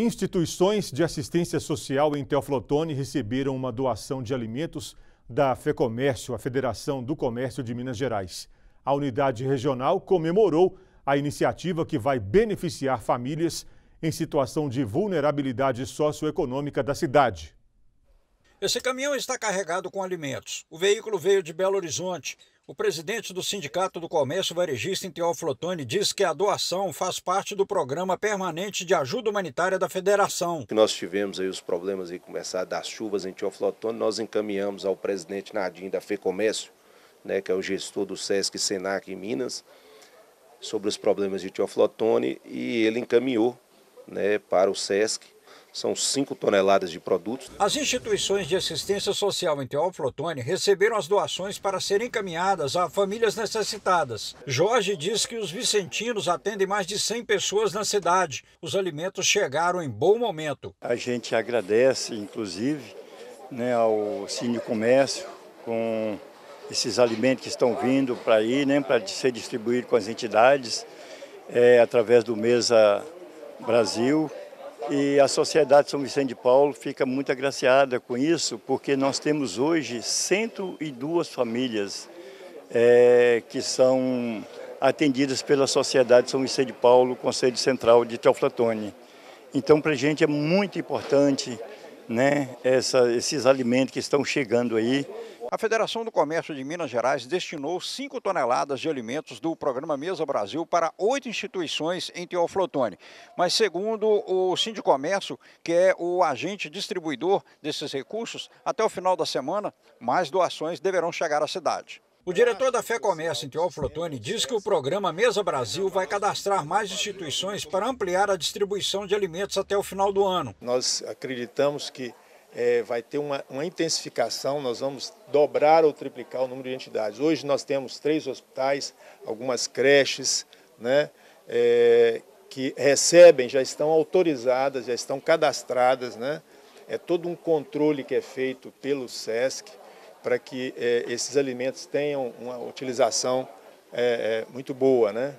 Instituições de assistência social em Teoflotone receberam uma doação de alimentos da FEComércio, a Federação do Comércio de Minas Gerais. A unidade regional comemorou a iniciativa que vai beneficiar famílias em situação de vulnerabilidade socioeconômica da cidade. Esse caminhão está carregado com alimentos. O veículo veio de Belo Horizonte. O presidente do Sindicato do Comércio Varejista em Teoflotone diz que a doação faz parte do programa permanente de ajuda humanitária da federação. nós tivemos aí os problemas aí começar das chuvas em Teoflotone, nós encaminhamos ao presidente Nadim da FEComércio, né, que é o gestor do SESC Senac em Minas, sobre os problemas de Teoflotone e ele encaminhou né, para o SESC são 5 toneladas de produtos. As instituições de assistência social em Teoflotone receberam as doações para serem encaminhadas a famílias necessitadas. Jorge diz que os vicentinos atendem mais de 100 pessoas na cidade. Os alimentos chegaram em bom momento. A gente agradece, inclusive, né, ao Cine Comércio com esses alimentos que estão vindo para aí, né, para ser distribuído com as entidades, é, através do Mesa Brasil. E a Sociedade São Vicente de Paulo fica muito agraciada com isso, porque nós temos hoje 102 famílias é, que são atendidas pela Sociedade São Vicente de Paulo, Conselho Central de Teoflatone. Então, para a gente é muito importante né, essa, esses alimentos que estão chegando aí, a Federação do Comércio de Minas Gerais destinou 5 toneladas de alimentos do programa Mesa Brasil para oito instituições em Teoflotone. Mas segundo o Sindicomércio, que é o agente distribuidor desses recursos, até o final da semana, mais doações deverão chegar à cidade. O diretor da Fé Comércio, Intiol Flotone, diz que o programa Mesa Brasil vai cadastrar mais instituições para ampliar a distribuição de alimentos até o final do ano. Nós acreditamos que é, vai ter uma, uma, intensificação, nós vamos dobrar ou triplicar o número de entidades. Hoje nós temos três hospitais, algumas creches, né, é, que recebem, já estão autorizadas, já estão cadastradas. Né, é todo um controle que é feito pelo SESC para que é, esses alimentos tenham uma utilização é, é, muito boa. Né.